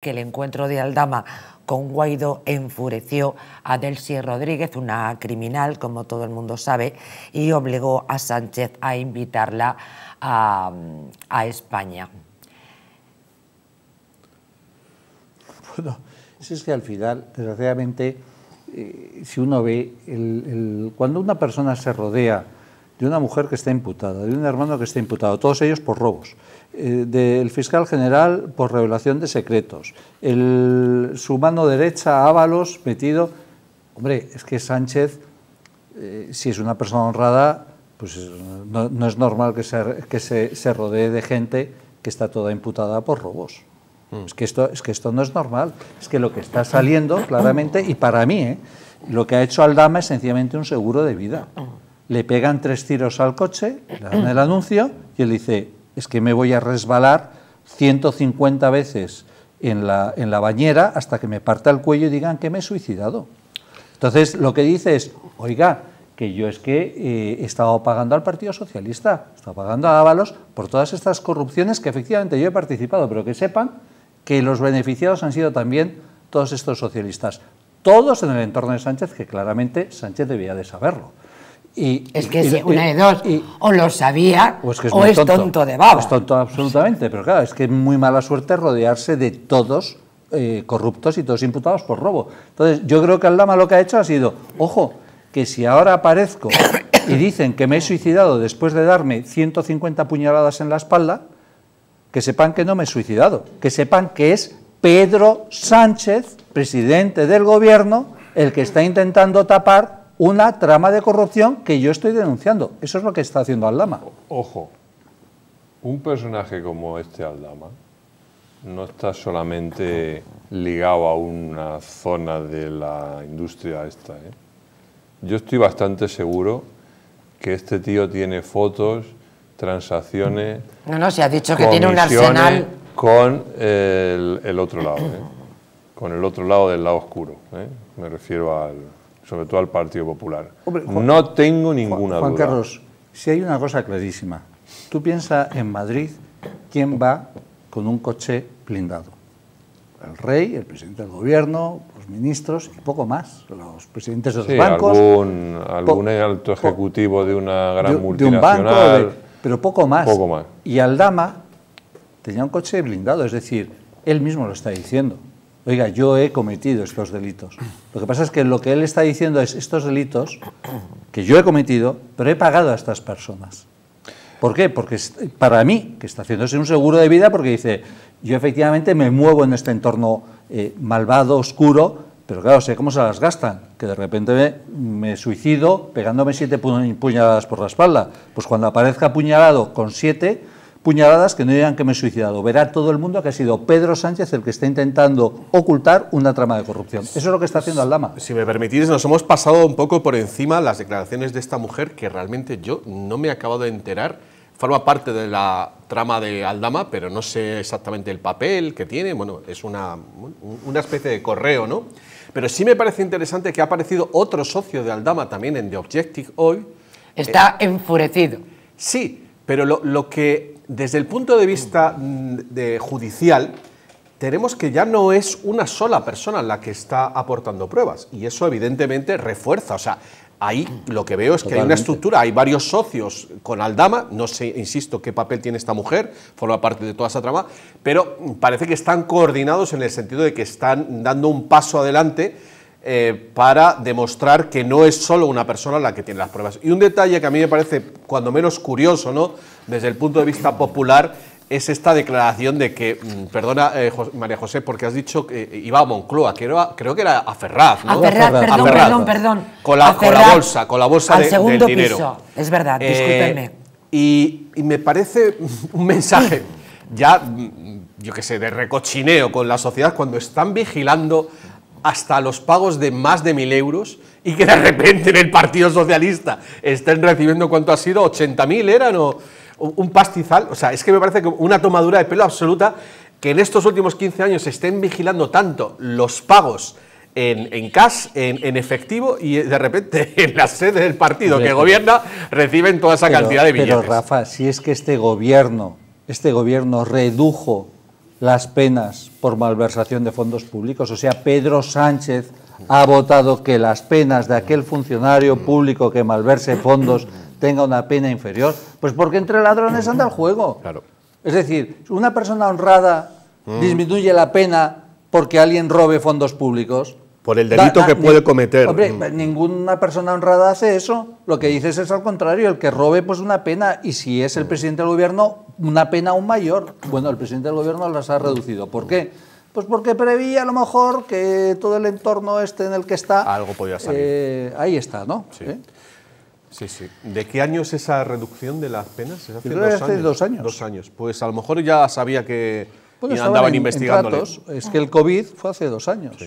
que el encuentro de Aldama con Guaido enfureció a Delcy Rodríguez, una criminal, como todo el mundo sabe, y obligó a Sánchez a invitarla a, España. Bueno, es que al final, desgraciadamente, eh, si uno ve, cuando una persona se rodea de una mujer que está imputada, de un hermano que está imputado, todos ellos por robos, eh, del fiscal general por revelación de secretos, el, su mano derecha, Ávalos metido... Hombre, es que Sánchez, eh, si es una persona honrada, pues no, es normal que, se, que se, rodee de gente que está toda imputada por robos. Mm. Es que, esto, es que esto no es normal. Es que lo que está saliendo claramente, y para mí, eh, lo que ha hecho Aldama es sencillamente un seguro de vida. Mm le pegan tres tiros al coche, le dan el anuncio y él dice, es que me voy a resbalar 150 veces en la, bañera hasta que me parta el cuello y digan que me he suicidado. Entonces lo que dice es, oiga, que yo es que eh, he estado pagando al Partido Socialista, he estado pagando a Ábalos por todas estas corrupciones que efectivamente yo he participado, pero que sepan que los beneficiados han sido también todos estos socialistas, todos en el entorno de Sánchez, que claramente Sánchez debía de saberlo. Y, es que una de dos, y, o lo sabía pues o es, tonto, de baba. Es tonto absolutamente, pero claro, es que es muy mala suerte rodearse de todos eh, corruptos y todos imputados por robo. Entonces, yo creo que Aldama lo que ha hecho ha sido, ojo, que si ahora aparezco y dicen que me he suicidado después de darme 150 puñaladas en la espalda, que sepan que no me he suicidado, que sepan que es Pedro Sánchez, presidente del gobierno, el que está intentando tapar una trama de corrupción que yo estoy denunciando. Eso es lo que está haciendo Aldama. Ojo, un personaje como este Aldama no está solamente ligado a una zona de la industria esta. ¿eh? Yo estoy bastante seguro que este tío tiene fotos, transacciones... No, no, se ha dicho que tiene un arsenal... Con el, otro lado, ¿eh? con el otro lado del lado oscuro. ¿eh? Me refiero al sobre todo al Partido Popular. no tengo ninguna duda. Juan Carlos, si hay una cosa clarísima, tú piensas en Madrid quién va con un coche blindado. El rey, el presidente del gobierno, los ministros y poco más, los presidentes de los bancos. Algún, alto ejecutivo de una gran multinacional. De un banco, pero poco más. poco más. Y Aldama tenía un coche blindado, es decir, él mismo lo está diciendo oiga, yo he cometido estos delitos. Lo que pasa es que lo que él está diciendo es estos delitos que yo he cometido, pero he pagado a estas personas. ¿Por qué? Porque para mí, que está haciéndose un seguro de vida, porque dice, yo efectivamente me muevo en este entorno eh, malvado, oscuro, pero claro, sé cómo se las gastan, que de repente me, suicido pegándome siete puñaladas por la espalda. Pues cuando aparezca apuñalado con siete, puñaladas que no digan que me he suicidado. Verá todo el mundo que ha sido Pedro Sánchez el que está intentando ocultar una trama de corrupción. Eso es lo que está haciendo Aldama. Si me permitís, nos hemos pasado un poco por encima las declaraciones de esta mujer que realmente yo no me he acabado de enterar. Forma parte de la trama de Aldama, pero no sé exactamente el papel que tiene. Bueno, es una, especie de correo, ¿no? Pero sí me parece interesante que ha aparecido otro socio de Aldama también en The Objective hoy. Está enfurecido. Sí, pero lo, lo que desde el punto de vista mm, judicial, tenemos que ya no es una sola persona la que está aportando pruebas y eso evidentemente refuerza, o sea, ahí lo que veo es que hay una estructura, hay varios socios con Aldama, no sé, insisto, qué papel tiene esta mujer, forma parte de toda esa trama, pero parece que están coordinados en el sentido de que están dando un paso adelante eh, para demostrar que no es solo una persona la que tiene las pruebas. Y un detalle que a mí me parece cuando menos curioso, ¿no? Desde el punto de vista popular, es esta declaración de que, mm, perdona eh, María José, porque has dicho que eh, iba a Moncloa, creo que era a Ferraz, A Ferraz, perdón, perdón, perdón. Con la, bolsa, con la bolsa al de, segundo Piso. Es verdad, discúlpenme. y, y, me parece un mensaje ya, mm, yo qué sé, de recochineo con la sociedad cuando están vigilando hasta los pagos de más de mil euros y que de repente en el Partido Socialista estén recibiendo, ¿cuánto ha sido? ¿80.000 eran o un pastizal? O sea, es que me parece una tomadura de pelo absoluta que en estos últimos 15 años se estén vigilando tanto los pagos en, cash, en, efectivo, y eh, de repente en la sede del partido que gobierna reciben toda esa cantidad de dinero Pero Rafa, si es que este gobierno, este gobierno redujo las penas por malversación de fondos públicos. O sea, Pedro Sánchez ha votado que las penas de aquel funcionario público que malverse fondos tenga una pena inferior. Pues porque entre ladrones anda el juego. Claro. Es decir, una persona honrada mm. disminuye la pena porque alguien robe fondos públicos. Por el delito que puede cometer. Hombre, mm. ninguna persona honrada hace eso. Lo que dices es al contrario, el que robe pues una pena y si es el mm. presidente del gobierno una pena aún mayor. Bueno, el presidente del gobierno las ha reducido. ¿Por qué? Pues porque prevía a lo mejor que todo el entorno este en el que está... Algo podía salir. Eh, ahí está, ¿no? ¿Eh? Sí. Sí, ¿De qué año es esa reducción de las penas? ¿Es hace, dos, hace años? dos, años. dos años. Pues a lo mejor ya sabía que y pues andaban en, investigando. Es que el COVID fue hace dos años.